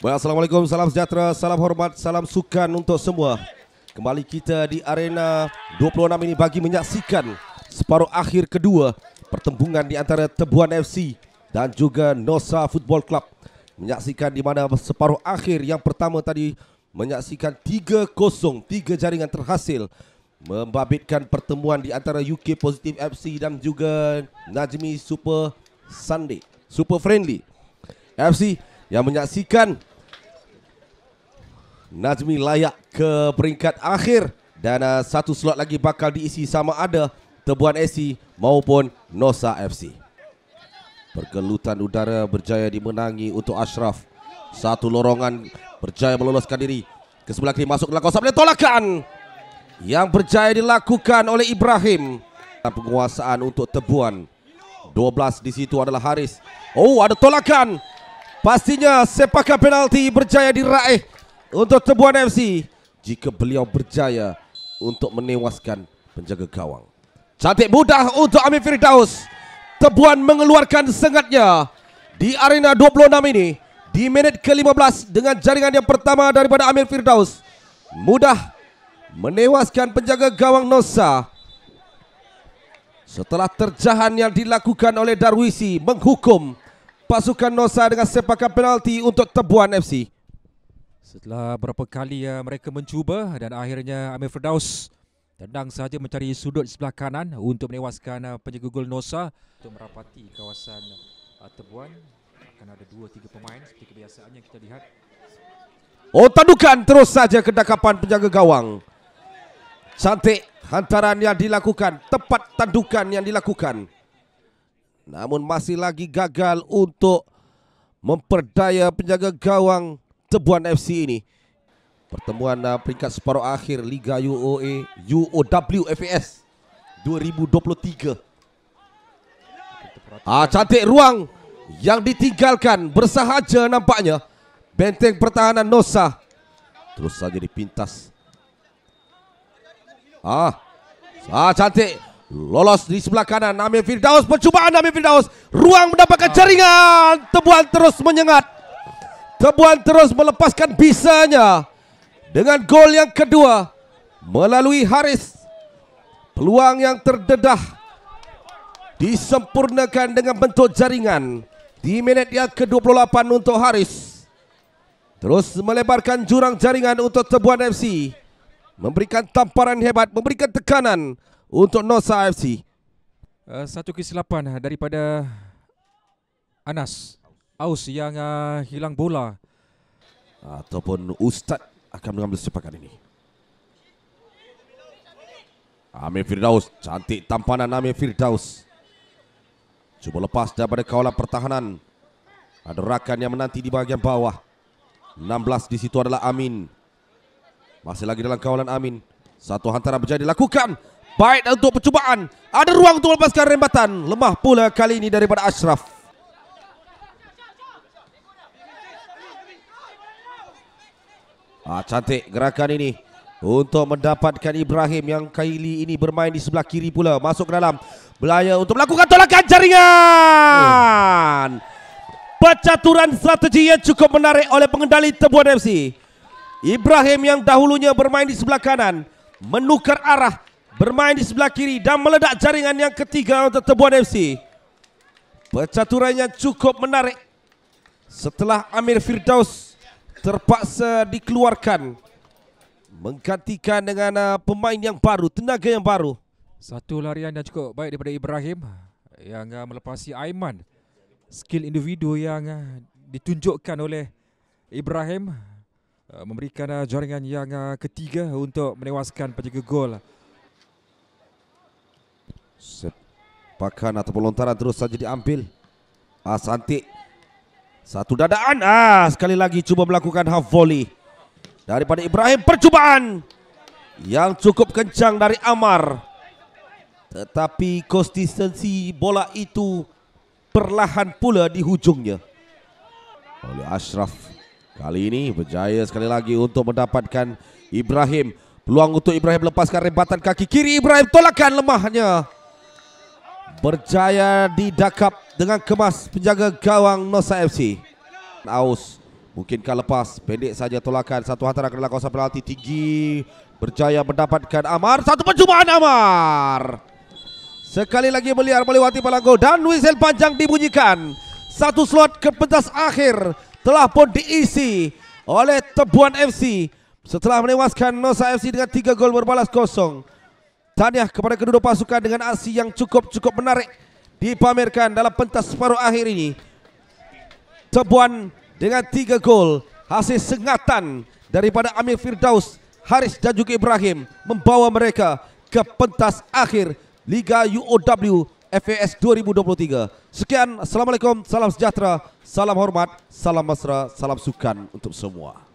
Baik, Assalamualaikum, salam sejahtera, salam hormat, salam sukan untuk semua. Kembali kita di arena 26 ini bagi menyaksikan separuh akhir kedua pertembungan di antara Tebuan FC dan juga Nosa Football Club. Menyaksikan di mana separuh akhir yang pertama tadi menyaksikan 3-0, tiga jaringan terhasil membabitkan pertemuan di antara UK Positive FC dan juga Najmi Super Sunday, Super Friendly FC yang menyaksikan Najmi layak ke peringkat akhir dan uh, satu slot lagi bakal diisi sama ada Tebuan AC maupun Nosa FC. Pergelutan udara berjaya dimenangi untuk Ashraf. Satu lorongan berjaya meloloskan diri ke sebelah kiri masuk dalam kawasan tolakan. Yang berjaya dilakukan oleh Ibrahim. Dan penguasaan untuk Tebuan. 12 di situ adalah Haris. Oh ada tolakan. Pastinya sepakan penalti berjaya diraih untuk Tebuan FC jika beliau berjaya untuk menewaskan penjaga gawang. Cantik mudah untuk Amir Firdaus. Tebuan mengeluarkan sengatnya di arena 26 ini di minit ke-15 dengan jaringan yang pertama daripada Amir Firdaus. Mudah menewaskan penjaga gawang Nosa. Setelah terjahan yang dilakukan oleh Darwisi menghukum pasukan Nosa dengan sepakan penalti untuk Tebuan FC. Setelah berapa kali uh, mereka mencuba dan akhirnya Amir Firdaus tendang sahaja mencari sudut sebelah kanan untuk menewaskan uh, penjaga gol Nosa untuk merapati kawasan uh, tebuan akan ada dua tiga pemain seperti kebiasaannya kita lihat Oh tandukan terus saja ke dakapan penjaga gawang Cantik hantaran yang dilakukan tepat tandukan yang dilakukan Namun masih lagi gagal untuk memperdaya penjaga gawang Cebuan FC ini Pertemuan uh, peringkat separuh akhir Liga UOA UOW FAS 2023 Ah cantik ruang yang ditinggalkan bersahaja nampaknya benteng pertahanan Nosa terus saja dipintas Ah ah cantik lolos di sebelah kanan Amir Firdaus percubaan Amir Firdaus ruang mendapatkan ah. jaringan tebuan terus menyengat Tebuan terus melepaskan bisanya dengan gol yang kedua melalui Haris. Peluang yang terdedah disempurnakan dengan bentuk jaringan di minit yang ke-28 untuk Haris. Terus melebarkan jurang jaringan untuk Tebuan FC. Memberikan tamparan hebat, memberikan tekanan untuk Nosa FC. Uh, eh, satu kesilapan daripada Anas. Aus yang uh, hilang bola ataupun Ustaz akan mengambil sepakan ini. Amir Firdaus cantik tampanan Amir Firdaus. Cuba lepas daripada kawalan pertahanan. Ada rakan yang menanti di bahagian bawah. 16 di situ adalah Amin. Masih lagi dalam kawalan Amin. Satu hantaran berjaya dilakukan. Baik untuk percubaan. Ada ruang untuk melepaskan rembatan. Lemah pula kali ini daripada Ashraf. Ha, cantik gerakan ini untuk mendapatkan Ibrahim yang Kaili ini bermain di sebelah kiri pula. Masuk ke dalam belayar untuk melakukan tolakan jaringan. Percaturan strategi yang cukup menarik oleh pengendali tebuan FC. Ibrahim yang dahulunya bermain di sebelah kanan. Menukar arah bermain di sebelah kiri dan meledak jaringan yang ketiga untuk tebuan FC. Percaturan yang cukup menarik setelah Amir Firdaus terpaksa dikeluarkan menggantikan dengan uh, pemain yang baru tenaga yang baru satu larian yang cukup baik daripada Ibrahim yang uh, melepasi Aiman skill individu yang uh, ditunjukkan oleh Ibrahim uh, memberikan uh, jaringan yang uh, ketiga untuk menewaskan penjaga gol sepakan ataupun lontaran terus saja diambil Asanti. Ah, satu dadaan. Ah, sekali lagi cuba melakukan half volley. Daripada Ibrahim percubaan. Yang cukup kencang dari Amar. Tetapi konsistensi bola itu perlahan pula di hujungnya. Oleh Ashraf. Kali ini berjaya sekali lagi untuk mendapatkan Ibrahim. Peluang untuk Ibrahim lepaskan rebatan kaki kiri. Ibrahim tolakan lemahnya berjaya didakap dengan kemas penjaga gawang Nosa FC. Aus mungkinkah lepas pendek saja tolakan satu hantar ke dalam kawasan penalti tinggi berjaya mendapatkan Amar satu penjumaan Amar. Sekali lagi beliar melewati palang gol dan whistle panjang dibunyikan. Satu slot ke pentas akhir telah pun diisi oleh Tebuan FC setelah menewaskan Nosa FC dengan tiga gol berbalas kosong. Tahniah kepada kedua pasukan dengan aksi yang cukup-cukup menarik dipamerkan dalam pentas separuh akhir ini. Tebuan dengan tiga gol hasil sengatan daripada Amir Firdaus, Haris dan juga Ibrahim membawa mereka ke pentas akhir Liga UOW FAS 2023. Sekian, Assalamualaikum, salam sejahtera, salam hormat, salam mesra, salam sukan untuk semua.